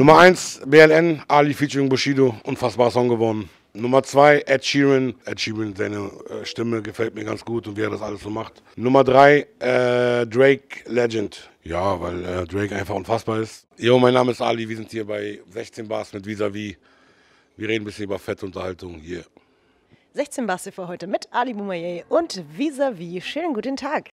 Nummer 1, BLN, Ali featuring Bushido, unfassbarer Song geworden. Nummer 2, Ed Sheeran. Ed Sheeran, seine äh, Stimme gefällt mir ganz gut und wie er das alles so macht. Nummer 3, äh, Drake Legend. Ja, weil äh, Drake einfach unfassbar ist. Jo, mein Name ist Ali, wir sind hier bei 16 Bars mit Visavi. Wir reden ein bisschen über Fettunterhaltung hier. 16 Bars für heute mit Ali Boumaier und Visavi. Schönen guten Tag.